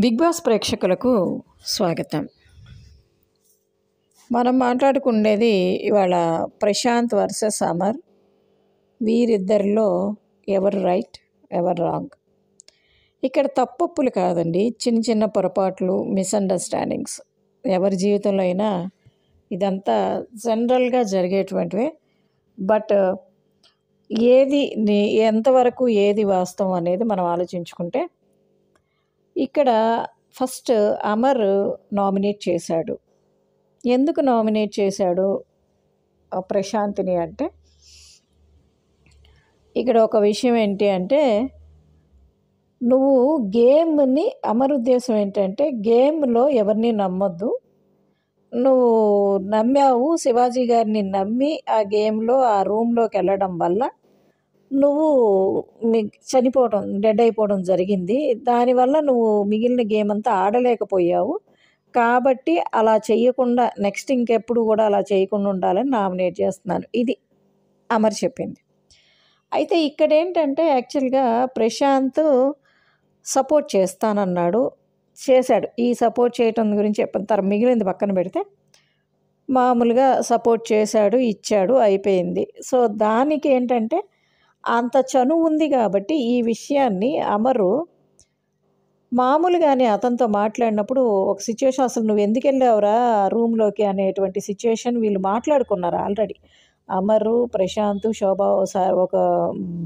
big boss ప్రేక్షకులకు స్వాగతం మనం మాట్లాడుకునేది ఇవాళ ప్రశాంత్ వర్సెస్ అమర్ వీరిద్దరిలో ఎవరు రైట్ ఎవరు రాంగ్ ఇక్కడ తప్పప్పులు కాదండి చిన్న చిన్న పొరపాట్లు మిస్అండర్స్టాండింగ్స్ ఎవరి జీవితంలో అయినా ఇదంతా జనరల్గా జరిగేటువంటివే బట్ ఏది ఎంతవరకు ఏది వాస్తవం అనేది మనం ఆలోచించుకుంటే ఇక్కడ ఫస్ట్ అమర్ నామినేట్ చేశాడు ఎందుకు నామినేట్ చేశాడు ప్రశాంత్ని అంటే ఇక్కడ ఒక విషయం ఏంటి అంటే నువ్వు గేమ్ని అమర్ ఉద్దేశం ఏంటంటే గేమ్లో ఎవరిని నమ్మొద్దు నువ్వు నమ్మావు శివాజీ గారిని నమ్మి ఆ గేమ్లో ఆ రూమ్లోకి వెళ్ళడం వల్ల నువ్వు చనిపోవడం డెడ్ అయిపోవడం జరిగింది దానివల్ల నువ్వు మిగిలిన గేమ్ అంతా ఆడలేకపోయావు కాబట్టి అలా చేయకుండా నెక్స్ట్ ఇంకెప్పుడు కూడా అలా చేయకుండా ఉండాలని నామినేట్ చేస్తున్నాను ఇది అమర్ చెప్పింది అయితే ఇక్కడ ఏంటంటే యాక్చువల్గా ప్రశాంత్ సపోర్ట్ చేస్తానన్నాడు చేశాడు ఈ సపోర్ట్ చేయటం గురించి చెప్పిన తర్వాత మిగిలింది పక్కన పెడితే మామూలుగా సపోర్ట్ చేశాడు ఇచ్చాడు అయిపోయింది సో దానికి ఏంటంటే అంత చనువు ఉంది కాబట్టి ఈ విషయాన్ని అమరు మామూలుగానే అతనితో మాట్లాడినప్పుడు ఒక సిచ్యువేషన్ అసలు నువ్వు ఎందుకు వెళ్ళావురా రూమ్లోకి అనేటువంటి సిచ్యువేషన్ వీళ్ళు మాట్లాడుకున్నారు ఆల్రెడీ అమరు ప్రశాంత్ శోభ ఒకసారి ఒక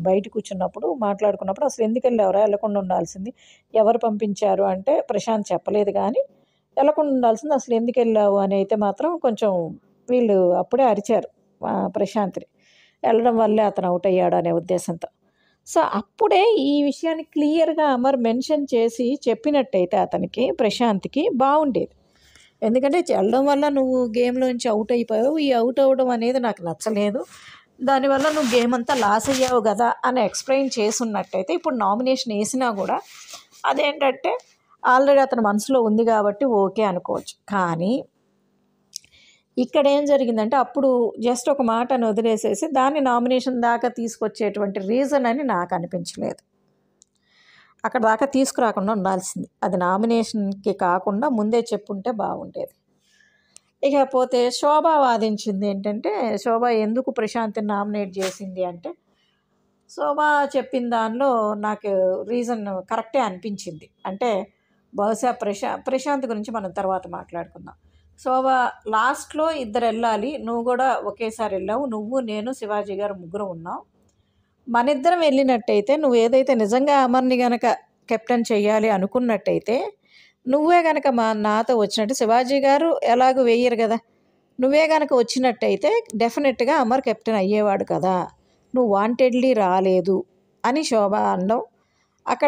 బయట కూర్చున్నప్పుడు మాట్లాడుకున్నప్పుడు అసలు ఎందుకు వెళ్ళావురా వెళ్ళకుండా ఉండాల్సింది ఎవరు పంపించారు అంటే ప్రశాంత్ చెప్పలేదు కానీ వెళ్ళకుండా ఉండాల్సింది అసలు ఎందుకు వెళ్ళావు అని అయితే మాత్రం కొంచెం వీళ్ళు అప్పుడే అరిచారు ప్రశాంత్ని వెళ్ళడం వల్లే అతను అవుట్ అయ్యాడు అనే ఉద్దేశంతో సో అప్పుడే ఈ విషయాన్ని క్లియర్గా అమర్ మెన్షన్ చేసి చెప్పినట్టయితే అతనికి ప్రశాంత్కి బాగుండేది ఎందుకంటే వెళ్ళడం వల్ల నువ్వు గేమ్లోంచి అవుట్ అయిపోయావు ఈ అవుట్ అవ్వడం అనేది నాకు నచ్చలేదు దానివల్ల నువ్వు గేమ్ అంతా లాస్ అయ్యావు కదా అని ఎక్స్ప్లెయిన్ ఉన్నట్టయితే ఇప్పుడు నామినేషన్ వేసినా కూడా అదేంటంటే ఆల్రెడీ అతని మనసులో ఉంది కాబట్టి ఓకే అనుకోవచ్చు కానీ ఇక్కడ ఏం జరిగిందంటే అప్పుడు జస్ట్ ఒక మాటను వదిలేసేసి దాన్ని నామినేషన్ దాకా తీసుకొచ్చేటువంటి రీజన్ అని నాకు అనిపించలేదు అక్కడ దాకా తీసుకురాకుండా ఉండాల్సింది అది నామినేషన్కి కాకుండా ముందే చెప్పుంటే బాగుండేది ఇకపోతే శోభ వాదించింది ఏంటంటే శోభ ఎందుకు ప్రశాంతిని నామినేట్ చేసింది అంటే శోభ చెప్పిన దానిలో నాకు రీజన్ కరెక్టే అనిపించింది అంటే బహుశా ప్రశా ప్రశాంత్ గురించి మనం తర్వాత మాట్లాడుకుందాం సో లాస్ట్లో ఇద్దరు వెళ్ళాలి నువ్వు కూడా ఒకేసారి వెళ్ళావు నువ్వు నేను శివాజీ గారు ముగ్గురు ఉన్నాం ఇద్దరం వెళ్ళినట్టయితే నువ్వు ఏదైతే నిజంగా అమర్ని గనక కెప్టెన్ చేయాలి అనుకున్నట్టయితే నువ్వే గనక మా నాతో వచ్చినట్టు శివాజీ గారు ఎలాగో వేయరు కదా నువ్వే గనక వచ్చినట్టయితే డెఫినెట్గా అమర్ కెప్టెన్ అయ్యేవాడు కదా నువ్వు వాంటెడ్లీ రాలేదు అని శోభ అన్నావు అక్కడ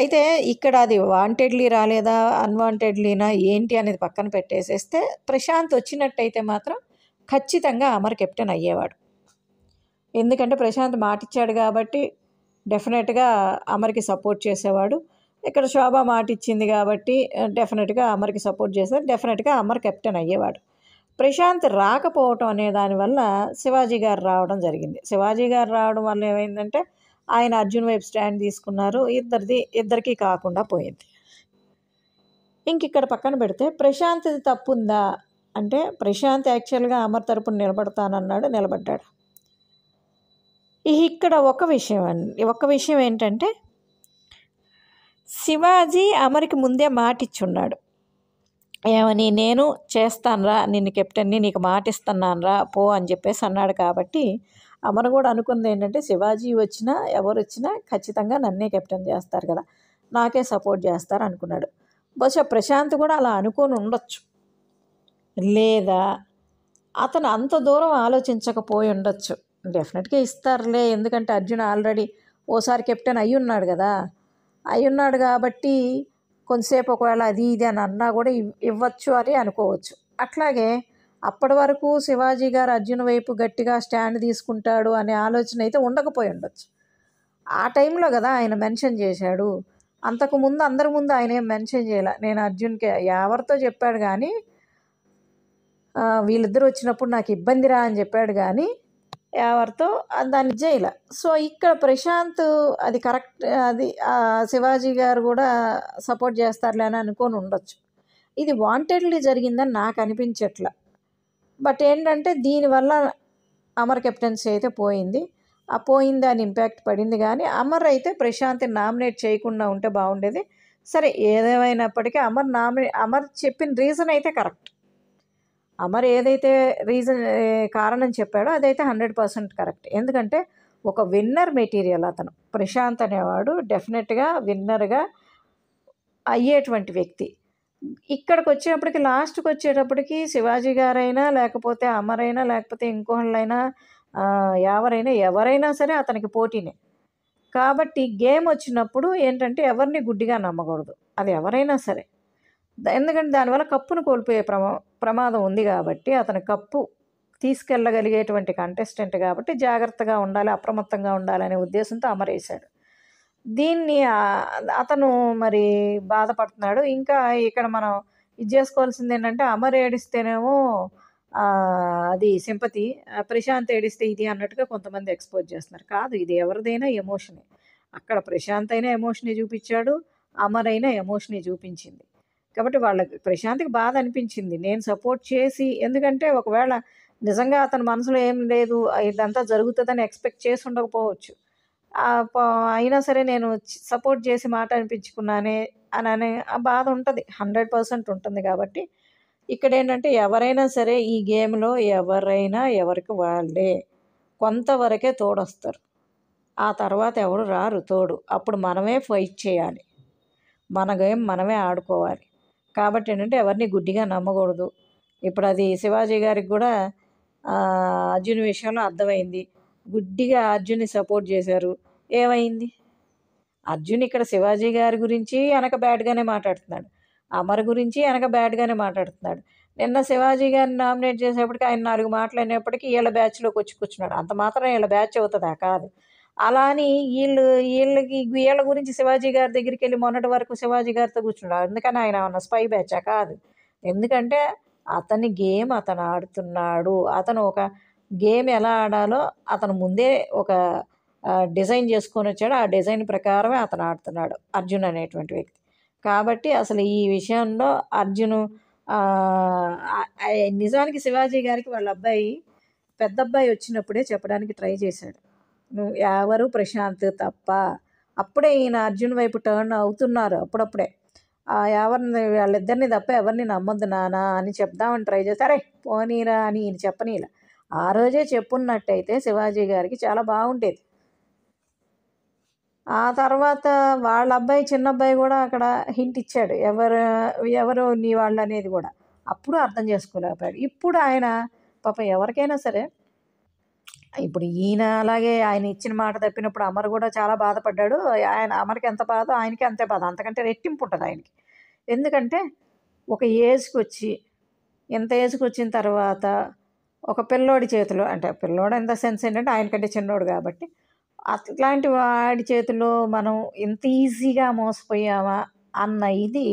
అయితే ఇక్కడ అది వాంటెడ్లీ రాలేదా అన్వాంటెడ్లీనా ఏంటి అనేది పక్కన పెట్టేసేస్తే ప్రశాంత్ వచ్చినట్టయితే మాత్రం ఖచ్చితంగా అమర్ కెప్టెన్ అయ్యేవాడు ఎందుకంటే ప్రశాంత్ మాటిచ్చాడు కాబట్టి డెఫినెట్గా అమర్కి సపోర్ట్ చేసేవాడు ఇక్కడ శోభ మాట ఇచ్చింది కాబట్టి డెఫినెట్గా అమర్కి సపోర్ట్ చేసేది డెఫినెట్గా అమర్ కెప్టెన్ అయ్యేవాడు ప్రశాంత్ రాకపోవటం అనే దానివల్ల శివాజీ గారు రావడం జరిగింది శివాజీ గారు రావడం వల్ల ఏమైందంటే ఆయన అర్జున్ వైపు స్టాండ్ తీసుకున్నారు ఇద్దరిది ఇద్దరికీ కాకుండా పోయింది ఇంక ఇక్కడ పక్కన పెడితే ఇది తప్పుందా అంటే ప్రశాంత్ యాక్చువల్గా అమర్ తరపున నిలబడతానన్నాడు నిలబడ్డాడు ఇక్కడ ఒక విషయం ఒక విషయం ఏంటంటే శివాజీ అమర్కి ముందే మాట ఇచ్చున్నాడు ఏమని నేను రా నిన్ను కెప్టెన్ని నీకు మాట రా పో అని చెప్పేసి అన్నాడు కాబట్టి అమర కూడా అనుకుంది ఏంటంటే శివాజీ వచ్చినా ఎవరు వచ్చినా ఖచ్చితంగా నన్నే కెప్టెన్ చేస్తారు కదా నాకే సపోర్ట్ చేస్తారు అనుకున్నాడు బహుశా ప్రశాంత్ కూడా అలా అనుకొని ఉండొచ్చు లేదా అతను అంత దూరం ఆలోచించకపోయి ఉండొచ్చు డెఫినెట్గా ఇస్తారులే ఎందుకంటే అర్జున్ ఆల్రెడీ ఓసారి కెప్టెన్ అయి ఉన్నాడు కదా అయి ఉన్నాడు కాబట్టి కొంతసేపు ఒకవేళ అది ఇది అని అన్నా కూడా ఇవ్వచ్చు అని అనుకోవచ్చు అట్లాగే అప్పటి వరకు శివాజీ గారు అర్జున్ వైపు గట్టిగా స్టాండ్ తీసుకుంటాడు అనే ఆలోచన అయితే ఉండకపోయి ఉండొచ్చు ఆ టైంలో కదా ఆయన మెన్షన్ చేశాడు అంతకుముందు అందరి ముందు ఆయన ఏం మెన్షన్ చేయలే నేను అర్జున్కి ఎవరితో చెప్పాడు కానీ వీళ్ళిద్దరు వచ్చినప్పుడు నాకు ఇబ్బంది రా అని చెప్పాడు కానీ ఎవరితో దాన్ని చేయలే సో ఇక్కడ ప్రశాంత్ అది కరెక్ట్ అది శివాజీ గారు కూడా సపోర్ట్ చేస్తారులే అని అనుకొని ఉండొచ్చు ఇది వాంటెడ్లీ జరిగిందని నాకు అనిపించట్లా బట్ ఏంటంటే దీనివల్ల అమర్ కెప్టెన్సీ అయితే పోయింది ఆ పోయింది అని ఇంపాక్ట్ పడింది కానీ అమర్ అయితే ప్రశాంత్ నామినేట్ చేయకుండా ఉంటే బాగుండేది సరే ఏదేమైనప్పటికీ అమర్ నామినే అమర్ చెప్పిన రీజన్ అయితే కరెక్ట్ అమర్ ఏదైతే రీజన్ కారణం చెప్పాడో అదైతే హండ్రెడ్ పర్సెంట్ కరెక్ట్ ఎందుకంటే ఒక విన్నర్ మెటీరియల్ అతను ప్రశాంత్ అనేవాడు డెఫినెట్గా విన్నర్గా అయ్యేటువంటి వ్యక్తి ఇక్కడికి వచ్చేటప్పటికి లాస్ట్కి వచ్చేటప్పటికి శివాజీ గారైనా లేకపోతే అమరైనా లేకపోతే ఇంకోళ్ళైనా ఎవరైనా ఎవరైనా సరే అతనికి పోటీనే కాబట్టి గేమ్ వచ్చినప్పుడు ఏంటంటే ఎవరిని గుడ్డిగా నమ్మకూడదు అది ఎవరైనా సరే ఎందుకంటే దానివల్ల కప్పును కోల్పోయే ప్రమా ప్రమాదం ఉంది కాబట్టి అతను కప్పు తీసుకెళ్ళగలిగేటువంటి కంటెస్టెంట్ కాబట్టి జాగ్రత్తగా ఉండాలి అప్రమత్తంగా ఉండాలనే ఉద్దేశంతో అమరేశాడు దీన్ని అతను మరి బాధపడుతున్నాడు ఇంకా ఇక్కడ మనం ఇది చేసుకోవాల్సింది ఏంటంటే అమర్ ఏడిస్తేనేమో అది సింపతి ప్రశాంత్ ఏడిస్తే ఇది అన్నట్టుగా కొంతమంది ఎక్స్పోజ్ చేస్తున్నారు కాదు ఇది ఎవరిదైనా ఎమోషనే అక్కడ ప్రశాంత్ అయినా ఎమోషనే చూపించాడు అమర్ అయినా ఎమోషనే చూపించింది కాబట్టి వాళ్ళకి ప్రశాంత్కి బాధ అనిపించింది నేను సపోర్ట్ చేసి ఎందుకంటే ఒకవేళ నిజంగా అతని మనసులో ఏం లేదు ఇదంతా జరుగుతుందని ఎక్స్పెక్ట్ చేసి ఉండకపోవచ్చు అయినా సరే నేను సపోర్ట్ చేసి మాట అనిపించుకున్నానే అని అనే ఆ బాధ ఉంటుంది హండ్రెడ్ పర్సెంట్ ఉంటుంది కాబట్టి ఇక్కడ ఏంటంటే ఎవరైనా సరే ఈ గేమ్లో ఎవరైనా ఎవరికి వాళ్ళే కొంతవరకే తోడొస్తారు ఆ తర్వాత ఎవరు రారు తోడు అప్పుడు మనమే ఫైట్ చేయాలి మన గేమ్ మనమే ఆడుకోవాలి కాబట్టి ఏంటంటే ఎవరిని గుడ్డిగా నమ్మకూడదు ఇప్పుడు అది శివాజీ గారికి కూడా అర్జున్ విషయంలో అర్థమైంది గుడ్డిగా అర్జున్ని సపోర్ట్ చేశారు ఏమైంది అర్జున్ ఇక్కడ శివాజీ గారి గురించి అనక బ్యాడ్గానే మాట్లాడుతున్నాడు అమర్ గురించి అనక బ్యాడ్గానే మాట్లాడుతున్నాడు నిన్న శివాజీ గారిని నామినేట్ చేసేప్పటికి ఆయన నాలుగు మాట్లాడినప్పటికీ వీళ్ళ బ్యాచ్లోకి వచ్చి కూర్చున్నాడు అంత మాత్రం వీళ్ళ బ్యాచ్ అవుతుందా కాదు అలా అని వీళ్ళు వీళ్ళకి వీళ్ళ గురించి శివాజీ గారి దగ్గరికి వెళ్ళి మొన్నటి వరకు శివాజీ గారితో కూర్చున్నాడు అందుకని ఆయన ఏమన్నా స్పై బ్యాచా కాదు ఎందుకంటే అతని గేమ్ అతను ఆడుతున్నాడు అతను ఒక గేమ్ ఎలా ఆడాలో అతను ముందే ఒక డిజైన్ చేసుకొని వచ్చాడు ఆ డిజైన్ ప్రకారమే అతను ఆడుతున్నాడు అర్జున్ అనేటువంటి వ్యక్తి కాబట్టి అసలు ఈ విషయంలో అర్జును నిజానికి శివాజీ గారికి వాళ్ళ అబ్బాయి పెద్ద అబ్బాయి వచ్చినప్పుడే చెప్పడానికి ట్రై చేశాడు నువ్వు ఎవరు ప్రశాంత్ తప్ప అప్పుడే ఈయన అర్జున్ వైపు టర్న్ అవుతున్నారు అప్పుడప్పుడే ఎవరిని వాళ్ళిద్దరిని తప్ప ఎవరిని నమ్మొద్దు నానా అని చెప్దామని ట్రై చేస్తారే పోనీరా అని ఈయన చెప్పనీలా ఆ రోజే చెప్పున్నట్టయితే శివాజీ గారికి చాలా బాగుండేది ఆ తర్వాత వాళ్ళ అబ్బాయి చిన్న అబ్బాయి కూడా అక్కడ హింట్ ఇచ్చాడు ఎవరు ఎవరు నీ వాళ్ళు అనేది కూడా అప్పుడు అర్థం చేసుకోలేకపోయాడు ఇప్పుడు ఆయన పాప ఎవరికైనా సరే ఇప్పుడు ఈయన అలాగే ఆయన ఇచ్చిన మాట తప్పినప్పుడు అమర్ కూడా చాలా బాధపడ్డాడు ఆయన అమర్కి ఎంత బాధ ఆయనకి అంతే బాధ అంతకంటే రెట్టింపు ఉంటుంది ఆయనకి ఎందుకంటే ఒక ఏజ్కి వచ్చి ఎంత ఏజ్కి వచ్చిన తర్వాత ఒక పిల్లోడి చేతిలో అంటే పిల్లోడు ఎంత సెన్స్ ఏంటంటే ఆయన కంటే చిన్నోడు కాబట్టి అట్లాంటి వాడి చేతిలో మనం ఎంత ఈజీగా మోసపోయామా అన్న ఇది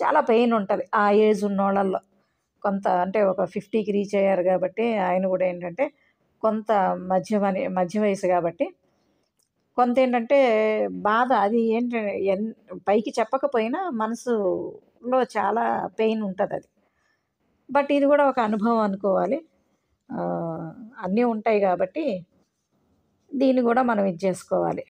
చాలా పెయిన్ ఉంటుంది ఆ ఏజ్ ఉన్నోళ్ళల్లో కొంత అంటే ఒక ఫిఫ్టీకి రీచ్ అయ్యారు కాబట్టి ఆయన కూడా ఏంటంటే కొంత మధ్య మధ్య వయసు కాబట్టి కొంత ఏంటంటే బాధ అది ఏంటంటే ఎన్ పైకి చెప్పకపోయినా మనసులో చాలా పెయిన్ ఉంటుంది అది బట్ ఇది కూడా ఒక అనుభవం అనుకోవాలి అన్నీ ఉంటాయి కాబట్టి దీన్ని కూడా మనం ఇది చేసుకోవాలి